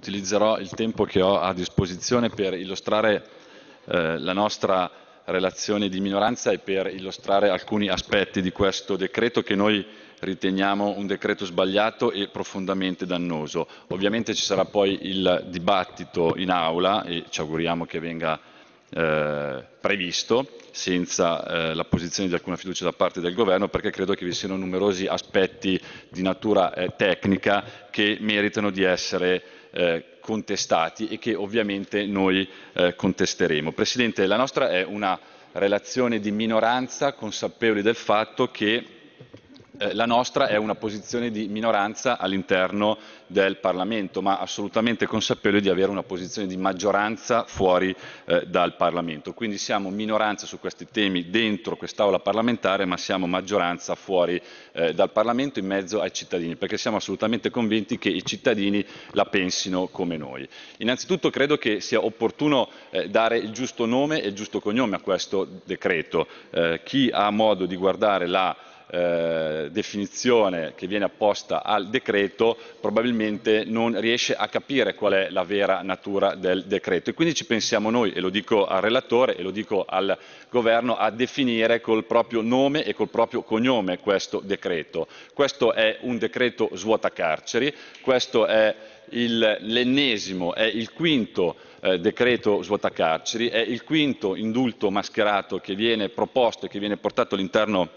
utilizzerò il tempo che ho a disposizione per illustrare eh, la nostra relazione di minoranza e per illustrare alcuni aspetti di questo decreto che noi riteniamo un decreto sbagliato e profondamente dannoso. Ovviamente ci sarà poi il dibattito in aula e ci auguriamo che venga eh, previsto senza eh, la posizione di alcuna fiducia da parte del governo perché credo che vi siano numerosi aspetti di natura eh, tecnica che meritano di essere eh, contestati e che ovviamente noi eh, contesteremo. Presidente, la nostra è una relazione di minoranza consapevoli del fatto che eh, la nostra è una posizione di minoranza all'interno del Parlamento, ma assolutamente consapevole di avere una posizione di maggioranza fuori eh, dal Parlamento. Quindi siamo minoranza su questi temi dentro quest'Aula parlamentare, ma siamo maggioranza fuori eh, dal Parlamento in mezzo ai cittadini, perché siamo assolutamente convinti che i cittadini la pensino come noi. Innanzitutto credo che sia opportuno eh, dare il giusto nome e il giusto cognome a questo decreto. Eh, chi ha modo di guardare la eh, definizione che viene apposta al decreto probabilmente non riesce a capire qual è la vera natura del decreto e quindi ci pensiamo noi, e lo dico al relatore e lo dico al governo, a definire col proprio nome e col proprio cognome questo decreto. Questo è un decreto svuota carceri, questo è l'ennesimo, è il quinto eh, decreto svuota carceri, è il quinto indulto mascherato che viene proposto e che viene portato all'interno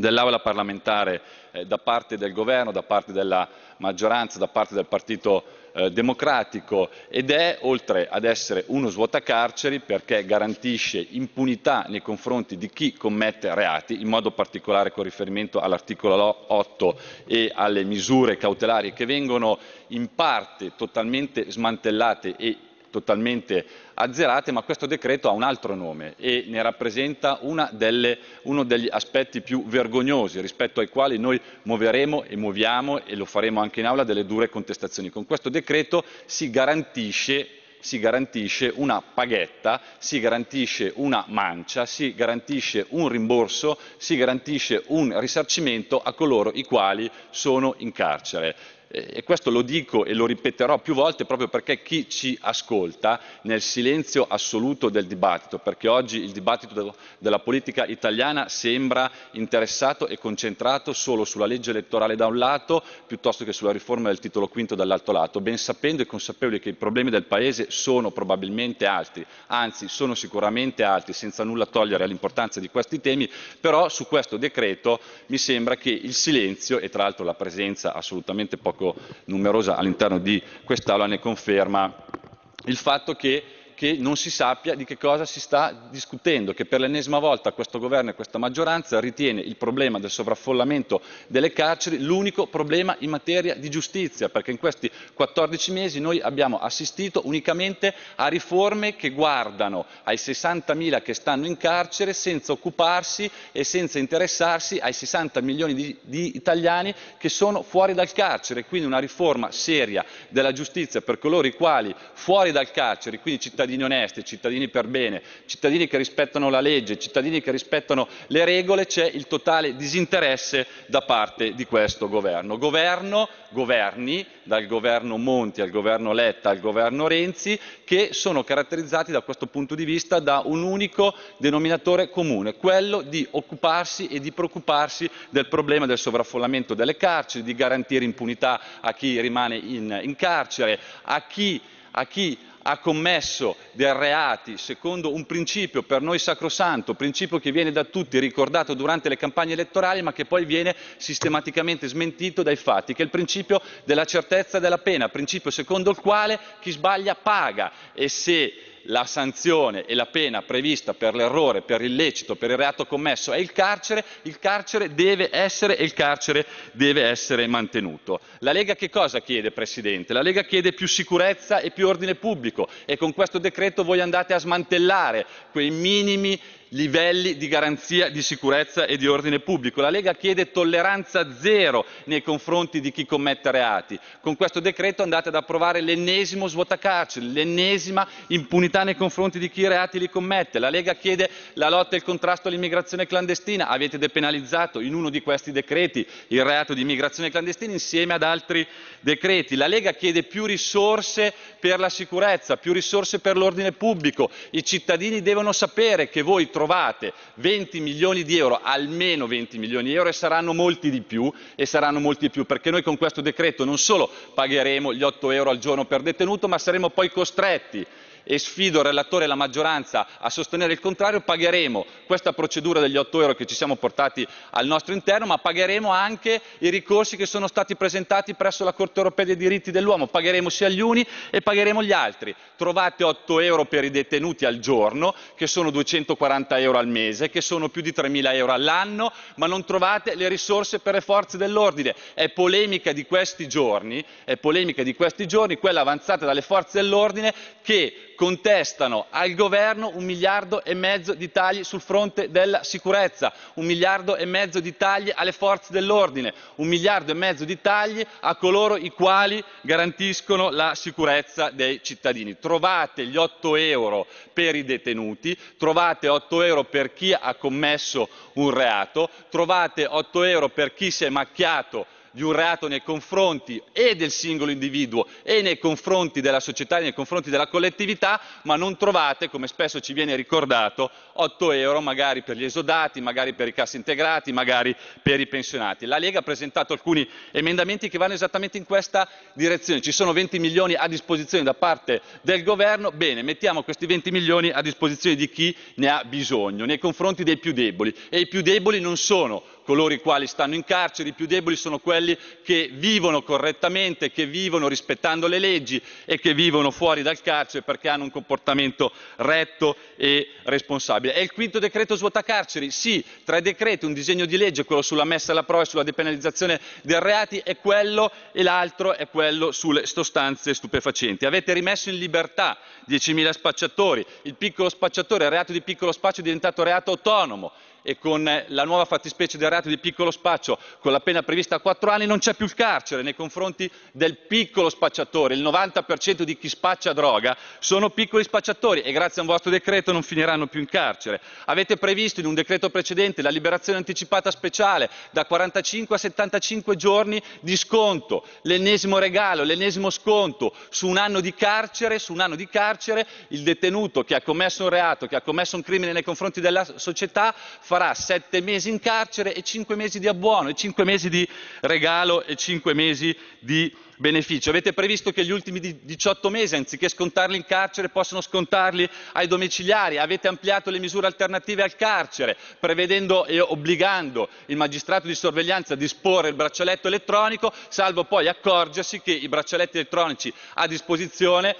dell'Aula parlamentare eh, da parte del governo, da parte della maggioranza, da parte del Partito eh, Democratico ed è, oltre ad essere uno svuotacarceri, perché garantisce impunità nei confronti di chi commette reati, in modo particolare con riferimento all'articolo 8 e alle misure cautelari che vengono in parte totalmente smantellate e totalmente azzerate, ma questo decreto ha un altro nome e ne rappresenta delle, uno degli aspetti più vergognosi rispetto ai quali noi muoveremo e muoviamo e lo faremo anche in aula delle dure contestazioni. Con questo decreto si garantisce si garantisce una paghetta, si garantisce una mancia, si garantisce un rimborso, si garantisce un risarcimento a coloro i quali sono in carcere. Eh, e questo lo dico e lo ripeterò più volte proprio perché chi ci ascolta nel silenzio assoluto del dibattito, perché oggi il dibattito della politica italiana sembra interessato e concentrato solo sulla legge elettorale da un lato piuttosto che sulla riforma del titolo quinto dall'altro lato, ben sapendo e consapevoli che i problemi del Paese sono probabilmente altri, anzi sono sicuramente altri, senza nulla togliere all'importanza di questi temi, però su questo decreto mi sembra che il silenzio e tra l'altro la presenza assolutamente poco dico numerosa all'interno di quest'Aula, ne conferma il fatto che che non si sappia di che cosa si sta discutendo, che per l'ennesima volta questo governo e questa maggioranza ritiene il problema del sovraffollamento delle carceri l'unico problema in materia di giustizia, perché in questi 14 mesi noi abbiamo assistito unicamente a riforme che guardano ai 60.000 che stanno in carcere senza occuparsi e senza interessarsi ai 60 milioni di, di italiani che sono fuori dal carcere, quindi una riforma seria della giustizia per coloro i quali fuori dal carcere, quindi cittadini cittadini onesti, cittadini per bene, cittadini che rispettano la legge, cittadini che rispettano le regole, c'è il totale disinteresse da parte di questo governo. Governo, governi, dal governo Monti al governo Letta al governo Renzi, che sono caratterizzati da questo punto di vista da un unico denominatore comune, quello di occuparsi e di preoccuparsi del problema del sovraffollamento delle carceri, di garantire impunità a chi rimane in, in carcere, a chi a chi ha commesso dei reati secondo un principio per noi sacrosanto, principio che viene da tutti ricordato durante le campagne elettorali ma che poi viene sistematicamente smentito dai fatti, che è il principio della certezza della pena, principio secondo il quale chi sbaglia paga e se la sanzione e la pena prevista per l'errore, per l'illecito, per il reato commesso è il carcere, il carcere deve essere e il carcere deve essere mantenuto. La Lega che cosa chiede, Presidente? La Lega chiede più sicurezza e più ordine pubblico e con questo decreto voi andate a smantellare quei minimi livelli di garanzia di sicurezza e di ordine pubblico. La Lega chiede tolleranza zero nei confronti di chi commette reati. Con questo decreto andate ad approvare l'ennesimo svuotacarceri, l'ennesima impunità nei confronti di chi i reati li commette. La Lega chiede la lotta e il contrasto all'immigrazione clandestina. Avete depenalizzato in uno di questi decreti il reato di immigrazione clandestina insieme ad altri decreti. La Lega chiede più risorse per la sicurezza, più risorse per l'ordine pubblico. I cittadini devono sapere che voi trovate trovate 20 milioni di euro, almeno 20 milioni di euro e saranno molti di più, e saranno molti di più perché noi con questo decreto non solo pagheremo gli 8 euro al giorno per detenuto ma saremo poi costretti e sfido il relatore e la maggioranza a sostenere il contrario, pagheremo questa procedura degli 8 euro che ci siamo portati al nostro interno, ma pagheremo anche i ricorsi che sono stati presentati presso la Corte europea dei diritti dell'uomo, pagheremo sia gli uni e pagheremo gli altri. Trovate 8 euro per i detenuti al giorno, che sono 240 euro al mese, che sono più di 3.000 euro all'anno, ma non trovate le risorse per le forze dell'ordine. È polemica di questi giorni, è polemica di questi giorni quella avanzata dalle forze dell'ordine che contestano al governo un miliardo e mezzo di tagli sul fronte della sicurezza, un miliardo e mezzo di tagli alle forze dell'ordine, un miliardo e mezzo di tagli a coloro i quali garantiscono la sicurezza dei cittadini. Trovate gli 8 euro per i detenuti, trovate 8 euro per chi ha commesso un reato, trovate 8 euro per chi si è macchiato di un reato nei confronti e del singolo individuo e nei confronti della società e nei confronti della collettività, ma non trovate, come spesso ci viene ricordato, 8 euro magari per gli esodati, magari per i cassi integrati, magari per i pensionati. La Lega ha presentato alcuni emendamenti che vanno esattamente in questa direzione. Ci sono 20 milioni a disposizione da parte del governo, bene, mettiamo questi 20 milioni a disposizione di chi ne ha bisogno, nei confronti dei più deboli. E i più deboli non sono coloro i quali stanno in carcere, i più deboli sono quelli che vivono correttamente, che vivono rispettando le leggi e che vivono fuori dal carcere perché hanno un comportamento retto e responsabile. È il quinto decreto svuota carceri? Sì, tre decreti, un disegno di legge, quello sulla messa alla prova e sulla depenalizzazione dei reati è quello e l'altro è quello sulle sostanze stupefacenti. Avete rimesso in libertà 10.000 spacciatori, il piccolo spacciatore, il reato di piccolo spaccio è diventato reato autonomo e con eh, la nuova fattispecie del reato di piccolo spaccio, con la pena prevista a 4 anni, non c'è più il carcere nei confronti del piccolo spacciatore. Il 90% di chi spaccia droga sono piccoli spacciatori e grazie a un vostro decreto non finiranno più in carcere. Avete previsto in un decreto precedente la liberazione anticipata speciale da 45 a 75 giorni di sconto, l'ennesimo regalo, l'ennesimo sconto su un anno di carcere, su un anno di carcere il detenuto che ha commesso un reato, che ha commesso un crimine nei confronti della società farà sette mesi in carcere e cinque mesi di abbuono, e cinque mesi di regalo e cinque mesi di beneficio. Avete previsto che gli ultimi 18 mesi, anziché scontarli in carcere, possono scontarli ai domiciliari. Avete ampliato le misure alternative al carcere, prevedendo e obbligando il magistrato di sorveglianza a disporre il braccialetto elettronico, salvo poi accorgersi che i braccialetti elettronici a disposizione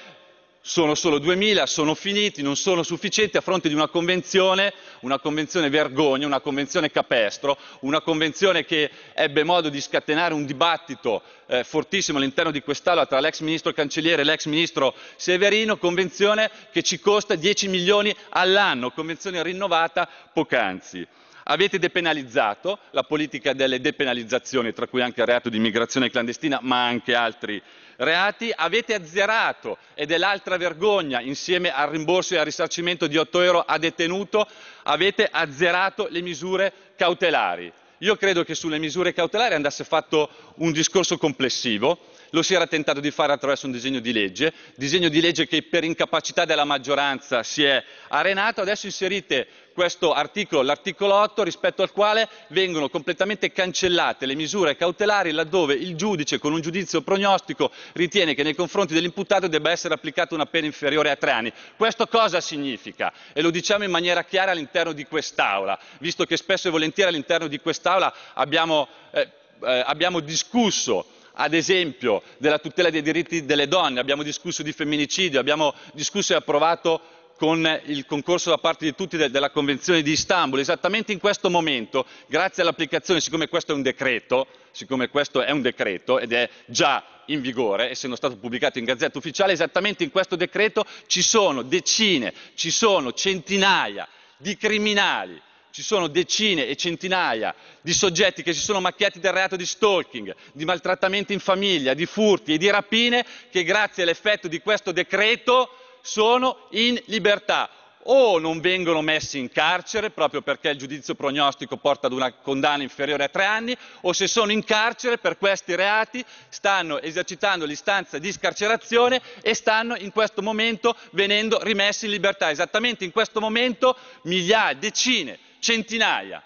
sono solo 2.000, sono finiti, non sono sufficienti a fronte di una convenzione, una convenzione vergogna, una convenzione capestro, una convenzione che ebbe modo di scatenare un dibattito eh, fortissimo all'interno di quest'Aula tra l'ex ministro Cancelliere e l'ex ministro Severino, convenzione che ci costa 10 milioni all'anno, convenzione rinnovata poc'anzi. Avete depenalizzato la politica delle depenalizzazioni, tra cui anche il reato di immigrazione clandestina, ma anche altri reati. Avete azzerato, ed è l'altra vergogna, insieme al rimborso e al risarcimento di 8 euro a detenuto, avete azzerato le misure cautelari. Io credo che sulle misure cautelari andasse fatto un discorso complessivo lo si era tentato di fare attraverso un disegno di legge, disegno di legge che per incapacità della maggioranza si è arenato, adesso inserite questo articolo, l'articolo 8, rispetto al quale vengono completamente cancellate le misure cautelari laddove il giudice con un giudizio prognostico ritiene che nei confronti dell'imputato debba essere applicata una pena inferiore a tre anni. Questo cosa significa? E lo diciamo in maniera chiara all'interno di quest'Aula, visto che spesso e volentieri all'interno di quest'Aula abbiamo, eh, eh, abbiamo discusso ad esempio, della tutela dei diritti delle donne, abbiamo discusso di femminicidio, abbiamo discusso e approvato con il concorso da parte di tutti della Convenzione di Istanbul. Esattamente in questo momento, grazie all'applicazione, siccome questo è un decreto, siccome questo è un decreto ed è già in vigore, essendo stato pubblicato in Gazzetta Ufficiale, esattamente in questo decreto ci sono decine, ci sono centinaia di criminali ci sono decine e centinaia di soggetti che si sono macchiati del reato di stalking, di maltrattamenti in famiglia, di furti e di rapine che grazie all'effetto di questo decreto sono in libertà o non vengono messi in carcere proprio perché il giudizio prognostico porta ad una condanna inferiore a tre anni o se sono in carcere per questi reati stanno esercitando l'istanza di scarcerazione e stanno in questo momento venendo rimessi in libertà. Esattamente in questo momento migliaia, decine centinaia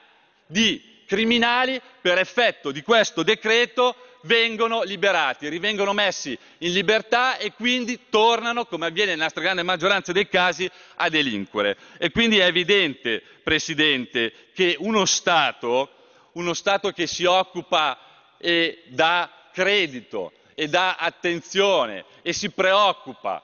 di criminali per effetto di questo decreto vengono liberati, rivengono messi in libertà e quindi tornano, come avviene nella stragrande maggioranza dei casi, a delinquere. E quindi è evidente, Presidente, che uno Stato, uno Stato che si occupa e dà credito e dà attenzione e si preoccupa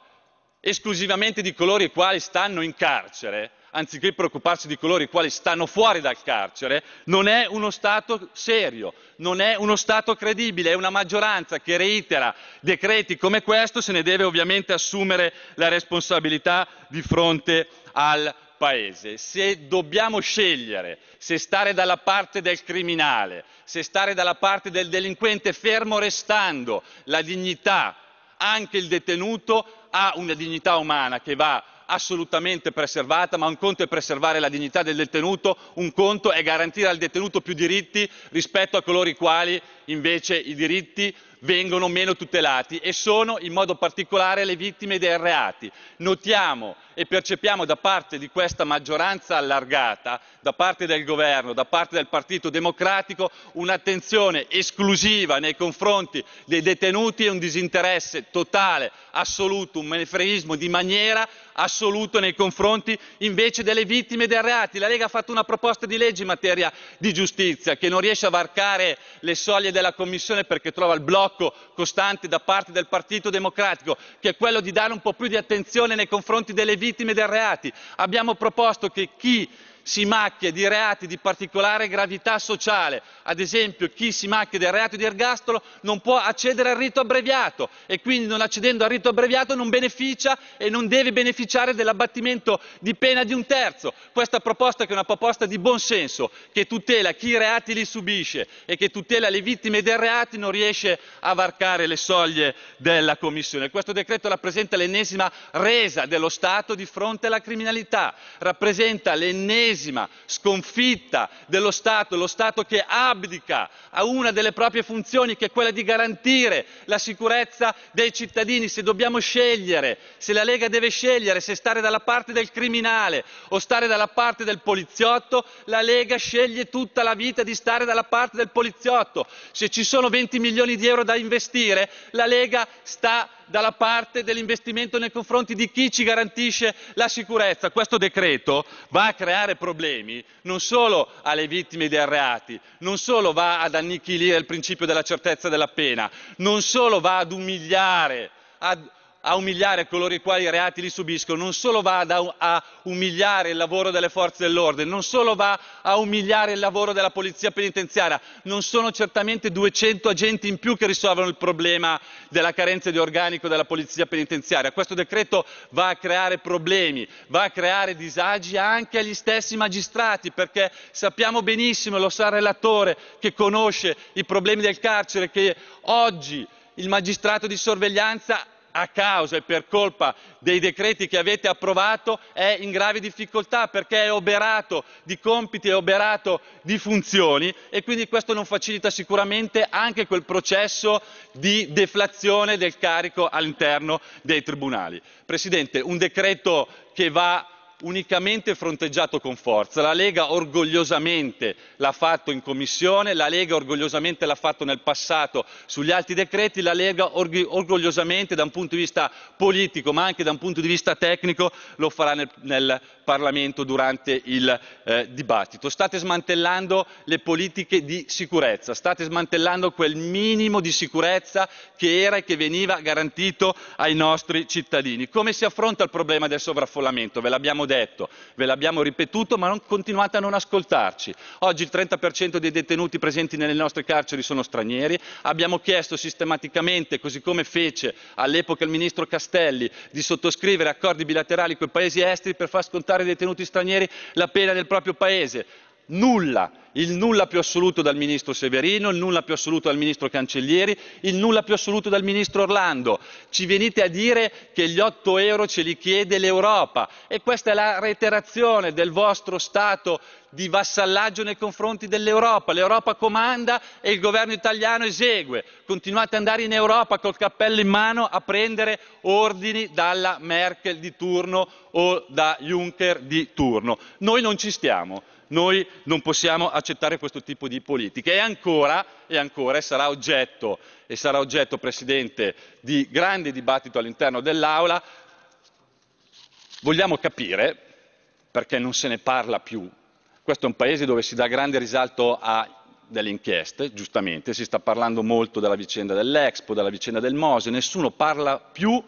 esclusivamente di coloro i quali stanno in carcere, anziché preoccuparsi di coloro i quali stanno fuori dal carcere, non è uno Stato serio, non è uno Stato credibile, è una maggioranza che reitera decreti come questo, se ne deve ovviamente assumere la responsabilità di fronte al Paese. Se dobbiamo scegliere se stare dalla parte del criminale, se stare dalla parte del delinquente, fermo restando la dignità, anche il detenuto ha una dignità umana che va assolutamente preservata, ma un conto è preservare la dignità del detenuto, un conto è garantire al detenuto più diritti rispetto a coloro i quali invece i diritti vengono meno tutelati e sono in modo particolare le vittime dei reati. Notiamo e percepiamo da parte di questa maggioranza allargata, da parte del governo, da parte del Partito Democratico, un'attenzione esclusiva nei confronti dei detenuti e un disinteresse totale, assoluto, un menefreismo di maniera assoluto nei confronti invece delle vittime dei reati. La Lega ha fatto una proposta di legge in materia di giustizia che non riesce a varcare le soglie della Commissione perché trova il blocco costante da parte del Partito Democratico, che è quello di dare un po' più di attenzione nei confronti delle vittime dei reati. Abbiamo proposto che chi si macchia di reati di particolare gravità sociale, ad esempio chi si macchia del reato di ergastolo non può accedere al rito abbreviato e quindi non accedendo al rito abbreviato non beneficia e non deve beneficiare dell'abbattimento di pena di un terzo. Questa proposta che è una proposta di buonsenso che tutela chi i reati li subisce e che tutela le vittime dei reati non riesce a varcare le soglie della Commissione. Questo decreto rappresenta l'ennesima resa dello Stato di fronte alla criminalità, rappresenta l'ennesima ennesima sconfitta dello Stato, lo Stato che abdica a una delle proprie funzioni che è quella di garantire la sicurezza dei cittadini. Se dobbiamo scegliere, se la Lega deve scegliere se stare dalla parte del criminale o stare dalla parte del poliziotto, la Lega sceglie tutta la vita di stare dalla parte del poliziotto. Se ci sono 20 milioni di euro da investire, la Lega sta dalla parte dell'investimento nei confronti di chi ci garantisce la sicurezza. Questo decreto va a creare problemi non solo alle vittime dei reati, non solo va ad annichilire il principio della certezza della pena, non solo va ad umiliare, ad a umiliare coloro i quali i reati li subiscono, non solo va ad, a umiliare il lavoro delle forze dell'ordine, non solo va a umiliare il lavoro della polizia penitenziaria, non sono certamente 200 agenti in più che risolvono il problema della carenza di organico della polizia penitenziaria. Questo decreto va a creare problemi, va a creare disagi anche agli stessi magistrati, perché sappiamo benissimo, lo sa il relatore che conosce i problemi del carcere, che oggi il magistrato di sorveglianza a causa e per colpa dei decreti che avete approvato è in grave difficoltà perché è oberato di compiti, è oberato di funzioni e quindi questo non facilita sicuramente anche quel processo di deflazione del carico all'interno dei tribunali. Presidente, un decreto che va unicamente fronteggiato con forza. La Lega orgogliosamente l'ha fatto in Commissione, la Lega orgogliosamente l'ha fatto nel passato sugli altri decreti, la Lega org orgogliosamente da un punto di vista politico ma anche da un punto di vista tecnico lo farà nel, nel Parlamento durante il eh, dibattito. State smantellando le politiche di sicurezza, state smantellando quel minimo di sicurezza che era e che veniva garantito ai nostri cittadini. Come si affronta il problema del sovraffollamento? Ve l'abbiamo detto detto, ve l'abbiamo ripetuto, ma non, continuate a non ascoltarci. Oggi il 30% dei detenuti presenti nelle nostre carceri sono stranieri. Abbiamo chiesto sistematicamente, così come fece all'epoca il ministro Castelli, di sottoscrivere accordi bilaterali con i paesi esteri per far scontare ai detenuti stranieri la pena del proprio paese. Nulla, il nulla più assoluto dal ministro Severino, il nulla più assoluto dal ministro Cancellieri, il nulla più assoluto dal ministro Orlando. Ci venite a dire che gli 8 euro ce li chiede l'Europa e questa è la reiterazione del vostro stato di vassallaggio nei confronti dell'Europa. L'Europa comanda e il governo italiano esegue. Continuate ad andare in Europa col cappello in mano a prendere ordini dalla Merkel di turno o da Juncker di turno. Noi non ci stiamo. Noi non possiamo accettare questo tipo di politica. e ancora, e ancora sarà oggetto, e sarà oggetto Presidente, di grande dibattito all'interno dell'Aula. Vogliamo capire, perché non se ne parla più, questo è un Paese dove si dà grande risalto a delle inchieste, giustamente, si sta parlando molto della vicenda dell'Expo, della vicenda del Mose, nessuno parla più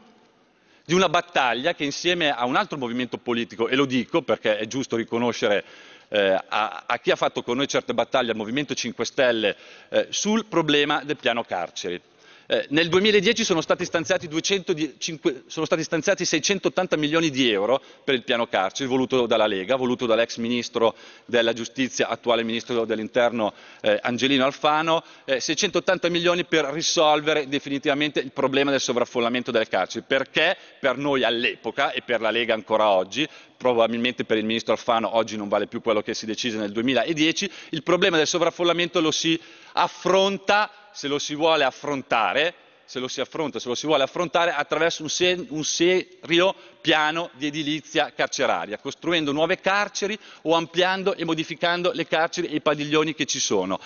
di una battaglia che insieme a un altro movimento politico, e lo dico perché è giusto riconoscere eh, a, a, chi ha fatto con noi certe battaglie, al Movimento 5 Stelle, eh, sul problema del piano carceri. Eh, nel 2010 sono stati, 205, sono stati, stanziati 680 milioni di euro per il piano carceri voluto dalla Lega, voluto dall'ex ministro della giustizia, attuale ministro dell'interno eh, Angelino Alfano, eh, 680 milioni per risolvere definitivamente il problema del sovraffollamento delle carceri, perché per noi all'epoca e per la Lega ancora oggi probabilmente per il ministro Alfano oggi non vale più quello che si decise nel 2010, il problema del sovraffollamento lo si affronta se lo si vuole affrontare, se lo si affronta, se lo si vuole affrontare attraverso un, se- un, serio piano di edilizia carceraria, costruendo nuove carceri o ampliando e modificando le carceri e i padiglioni che ci sono.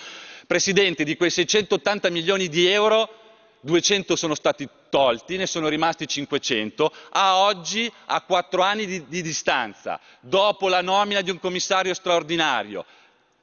Presidente, di quei 680 milioni di euro 200 sono stati tolti, ne sono rimasti 500, a oggi a quattro anni di, di distanza, dopo la nomina di un commissario straordinario,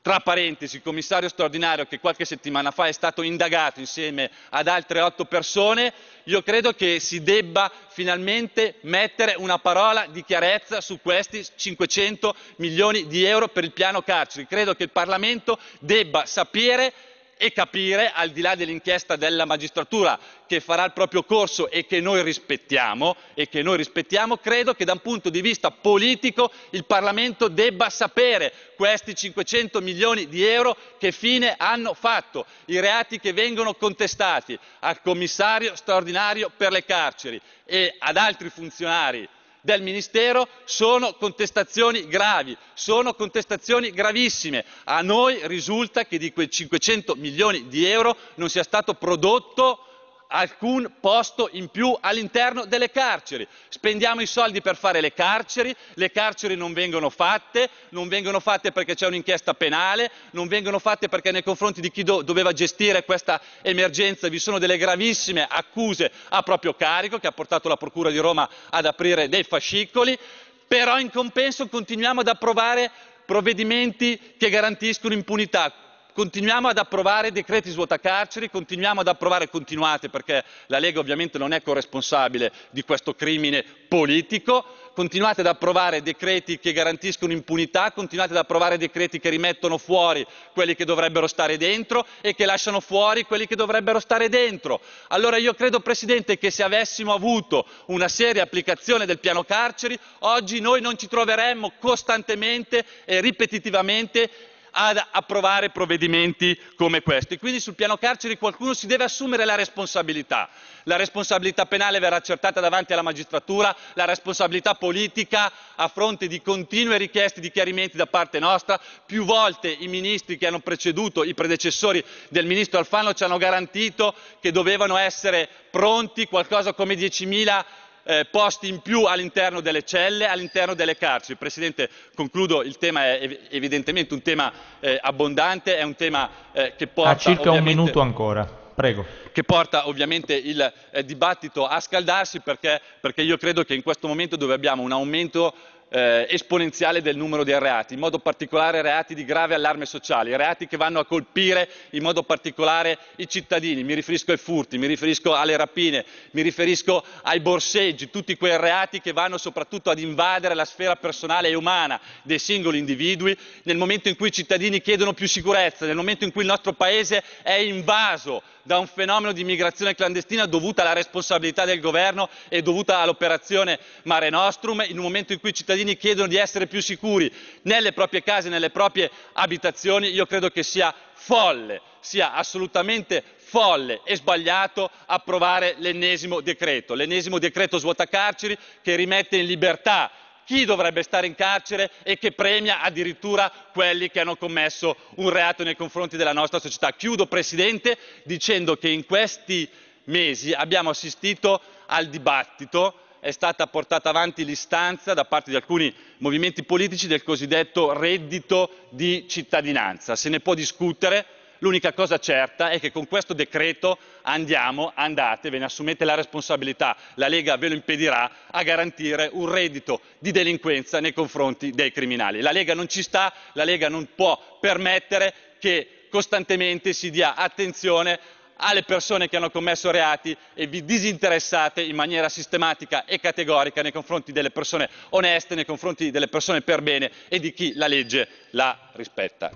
tra parentesi, il commissario straordinario che qualche settimana fa è stato indagato insieme ad altre otto persone, io credo che si debba finalmente mettere una parola di chiarezza su questi 500 milioni di euro per il piano carceri. Credo che il Parlamento debba sapere e capire, al di là dell'inchiesta della magistratura che farà il proprio corso e che noi rispettiamo, che noi rispettiamo credo che da un punto di vista politico il Parlamento debba sapere questi 500 milioni di euro che fine hanno fatto, i reati che vengono contestati al commissario straordinario per le carceri e ad altri funzionari del Ministero sono contestazioni gravi, sono contestazioni gravissime. A noi risulta che di quei 500 milioni di euro non sia stato prodotto alcun posto in più all'interno delle carceri. Spendiamo i soldi per fare le carceri, le carceri non vengono fatte, non vengono fatte perché c'è un'inchiesta penale, non vengono fatte perché nei confronti di chi do- doveva gestire questa emergenza vi sono delle gravissime accuse a proprio carico che ha portato la Procura di Roma ad aprire dei fascicoli, però in compenso continuiamo ad approvare provvedimenti che garantiscono impunità continuiamo ad approvare decreti carceri, continuiamo ad approvare, continuate perché la Lega ovviamente non è corresponsabile di questo crimine politico, continuate ad approvare decreti che garantiscono impunità, continuate ad approvare decreti che rimettono fuori quelli che dovrebbero stare dentro e che lasciano fuori quelli che dovrebbero stare dentro. Allora io credo, Presidente, che se avessimo avuto una seria applicazione del piano carceri, oggi noi non ci troveremmo costantemente e ripetitivamente ad approvare provvedimenti come questi. Quindi sul piano carceri qualcuno si deve assumere la responsabilità. La responsabilità penale verrà accertata davanti alla magistratura, la responsabilità politica a fronte di continue richieste di chiarimenti da parte nostra. Più volte i ministri che hanno preceduto, i predecessori del ministro Alfano, ci hanno garantito che dovevano essere pronti qualcosa come 10.000 eh, posti in più all'interno delle celle, all'interno delle carceri. Presidente, concludo, il tema è evidentemente un tema eh, abbondante, è un tema eh, che porta... A circa un minuto ancora. Prego. che porta ovviamente il eh, dibattito a scaldarsi perché, perché, io credo che in questo momento dove abbiamo un aumento eh, esponenziale del numero dei reati, in modo particolare reati di grave allarme sociale, i reati che vanno a colpire in modo particolare i cittadini, mi riferisco ai furti, mi riferisco alle rapine, mi riferisco ai borseggi, tutti quei reati che vanno soprattutto ad invadere la sfera personale e umana dei singoli individui nel momento in cui i cittadini chiedono più sicurezza, nel momento in cui il nostro Paese è invaso da un fenomeno di immigrazione clandestina dovuta alla responsabilità del governo e dovuta all'operazione Mare Nostrum, in un momento in cui i cittadini cittadini chiedono di essere più sicuri nelle proprie case, nelle proprie abitazioni, io credo che sia folle, sia assolutamente folle e sbagliato approvare l'ennesimo decreto, l'ennesimo decreto svuotacarceri che rimette in libertà chi dovrebbe stare in carcere e che premia addirittura quelli che hanno commesso un reato nei confronti della nostra società. Chiudo, Presidente, dicendo che in questi mesi abbiamo assistito al dibattito è stata portata avanti l'istanza da parte di alcuni movimenti politici del cosiddetto reddito di cittadinanza. Se ne può discutere, l'unica cosa certa è che con questo decreto andiamo, andate, ve ne assumete la responsabilità, la Lega ve lo impedirà, a garantire un reddito di delinquenza nei confronti dei criminali. La Lega non ci sta, la Lega non può permettere che costantemente si dia attenzione alle persone che hanno commesso reati e vi disinteressate in maniera sistematica e categorica nei confronti delle persone oneste, nei confronti delle persone per bene e di chi la legge la rispetta.